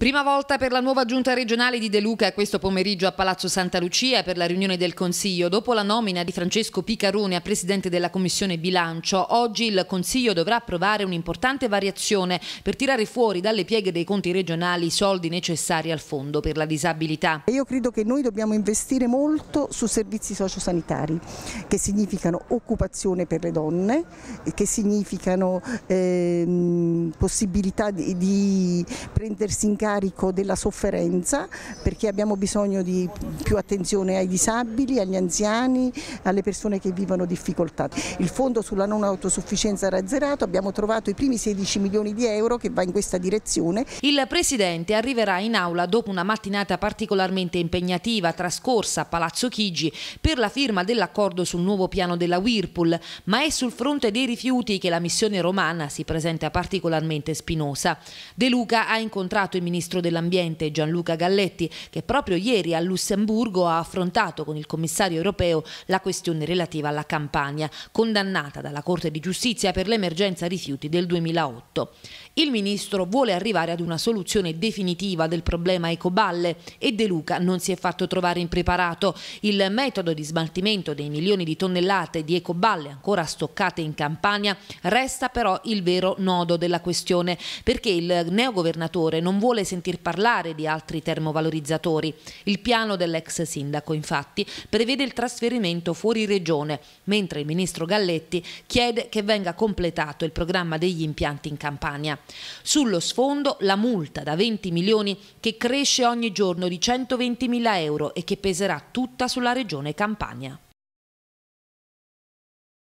Prima volta per la nuova giunta regionale di De Luca questo pomeriggio a Palazzo Santa Lucia per la riunione del Consiglio. Dopo la nomina di Francesco Picarone a presidente della Commissione Bilancio, oggi il Consiglio dovrà approvare un'importante variazione per tirare fuori dalle pieghe dei conti regionali i soldi necessari al fondo per la disabilità. Io credo che noi dobbiamo investire molto su servizi sociosanitari, che significano occupazione per le donne, che significano ehm, possibilità di, di prendersi in carico carico della sofferenza perché abbiamo bisogno di più attenzione ai disabili, agli anziani, alle persone che vivono difficoltà. Il fondo sulla non autosufficienza razzerato, abbiamo trovato i primi 16 milioni di euro che va in questa direzione. Il Presidente arriverà in aula dopo una mattinata particolarmente impegnativa trascorsa a Palazzo Chigi per la firma dell'accordo sul nuovo piano della Whirlpool, ma è sul fronte dei rifiuti che la missione romana si presenta particolarmente spinosa. De Luca ha incontrato il Ministro ministro dell'Ambiente Gianluca Galletti, che proprio ieri a Lussemburgo ha affrontato con il commissario europeo la questione relativa alla Campania, condannata dalla Corte di Giustizia per l'emergenza rifiuti del 2008. Il ministro vuole arrivare ad una soluzione definitiva del problema ecoballe e De Luca non si è fatto trovare impreparato. Il metodo di smaltimento dei milioni di tonnellate di ecoballe ancora stoccate in Campania resta però il vero nodo della questione perché il neogovernatore non vuole sentir parlare di altri termovalorizzatori. Il piano dell'ex sindaco, infatti, prevede il trasferimento fuori regione, mentre il ministro Galletti chiede che venga completato il programma degli impianti in Campania. Sullo sfondo la multa da 20 milioni che cresce ogni giorno di 120 mila euro e che peserà tutta sulla regione Campania.